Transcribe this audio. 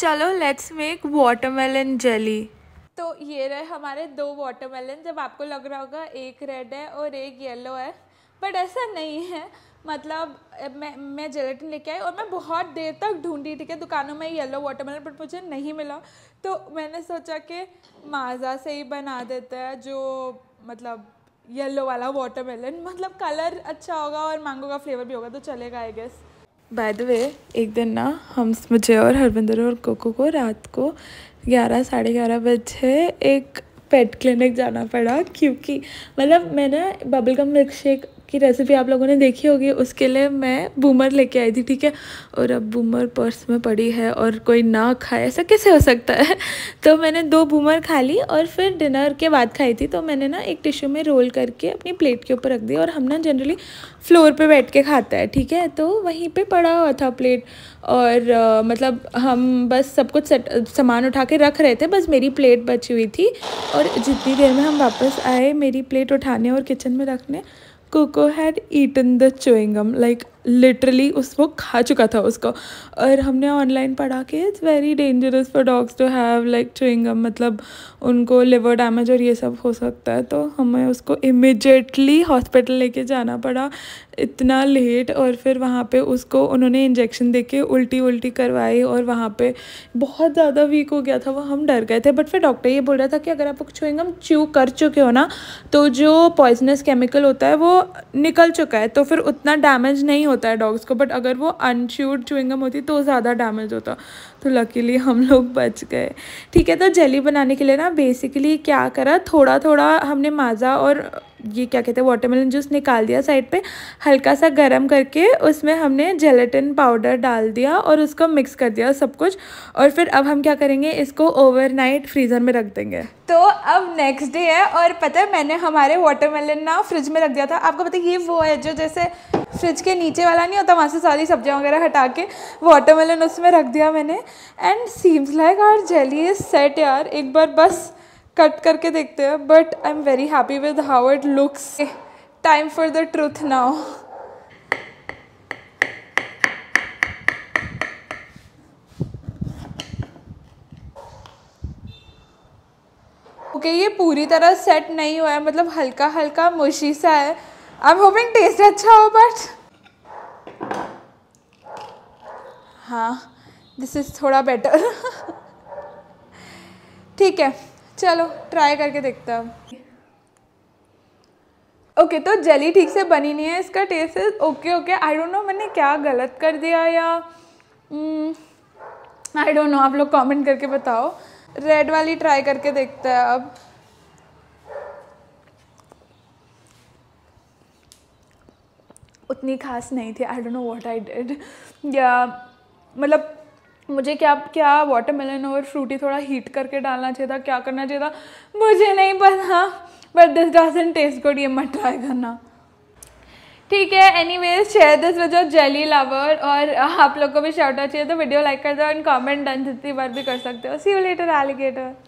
चलो let's make watermelon jelly तो ये रहे हमारे दो वाटरमेलन जब आपको लग रहा होगा एक रेड है और एक येलो है बट ऐसा नहीं है मतलब मैं मैं जेलेटिन लेके आई और मैं बहुत देर तक ढूंढी ठीक है दुकानों में येलो वाटरमेलन बट मुझे नहीं मिला तो मैंने सोचा कि माजा से ही बना देता है जो मतलब येलो वाला वाटरमेलन मतलब कलर अच्छा होगा और मैंगो का फ्लेवर भी होगा तो चलेगा I guess by the way एक दिन ना हम मुझे और हरविंदर और कोको को रात को ग्यारह साढ़े ग्यारह बजे एक पेट क्लिनिक जाना पड़ा क्योंकि मतलब मैं ना बबल गम मिल्क शेक की रेसिपी आप लोगों ने देखी होगी उसके लिए मैं बूमर लेके आई थी ठीक है और अब बूमर पर्स में पड़ी है और कोई ना खाए ऐसा कैसे हो सकता है तो मैंने दो बूमर खा ली और फिर डिनर के बाद खाई थी तो मैंने ना एक टिश्यू में रोल करके अपनी प्लेट के ऊपर रख दी और हम ना जनरली फ्लोर पर बैठ के खाता है ठीक है तो वहीं पर पड़ा हुआ था प्लेट और आ, मतलब हम बस सब कुछ सामान उठा के रख रहे थे बस मेरी प्लेट बची हुई थी और जितनी देर में हम वापस आए मेरी प्लेट उठाने और किचन में रखने Coco had eaten the chewing gum like literally उस वो खा चुका था उसको और हमने ऑनलाइन पढ़ा कि it's very dangerous for dogs to have like chewing gum मतलब उनको लिवर डैमेज और ये सब हो सकता है तो हमें उसको इमिजिएटली हॉस्पिटल लेके जाना पड़ा इतना लेट और फिर वहाँ पे उसको उन्होंने इंजेक्शन दे के उल्टी उल्टी करवाई और वहाँ पे बहुत ज़्यादा वीक हो गया था वो हम डर गए थे बट फिर डॉक्टर ये बोल रहा था कि अगर आप चुइंगम च्यू कर चुके हो ना तो जो पॉइजनस केमिकल होता है वो निकल चुका है तो फिर उतना डैमेज नहीं होता होता है डॉग्स को बट अगर वो अनच्यूड चुविंगम होती तो ज़्यादा डैमेज होता तो लकीली हम लोग बच गए ठीक है तो जेली बनाने के लिए ना बेसिकली क्या करा थोड़ा थोड़ा हमने माज़ा और ये क्या कहते हैं वाटरमेलन जूस निकाल दिया साइड पे हल्का सा गर्म करके उसमें हमने जेलेटिन पाउडर डाल दिया और उसको मिक्स कर दिया सब कुछ और फिर अब हम क्या करेंगे इसको ओवरनाइट फ्रीज़र में रख देंगे तो अब नेक्स्ट डे है और पता है मैंने हमारे वाटरमेलन ना फ्रिज में रख दिया था आपको पता ये वो है जो जैसे फ्रिज के नीचे वाला नहीं होता वहाँ से सारी सब्जियाँ वगैरह हटा के वाटरमेलन उसमें रख दिया मैंने and seems like our jelly is set यार एक बार बस कट करके देखते हैं but I am very happy with how it looks time for the truth now okay ये पूरी तरह सेट नहीं हुआ है मतलब हल्का हल्का मुशी सा है आई एम होपिंग टेस्ट अच्छा हो बट हाँ दिस इज़ थोड़ा बेटर ठीक है चलो ट्राई करके देखते हैं ओके okay, तो जली ठीक से बनी नहीं है इसका taste okay okay I don't know मैंने क्या गलत कर दिया या आई डोंट नो आप लोग कमेंट करके बताओ रेड वाली ट्राई करके देखते हैं अब उतनी खास नहीं थी I don't know what I did या मतलब मुझे क्या क्या वाटरमेलन और फ्रूटी थोड़ा हीट करके डालना चाहिए था क्या करना चाहिए था मुझे नहीं पता but this doesn't taste good ये मत ट्राई करना ठीक है anyways share this with your jelly lover और आप लोग को भी शेयर चाहिए तो वीडियो लाइक कर दो एंड कॉमेंट डन जितनी बार भी कर सकते हो सी यू लेटर एलिगेटर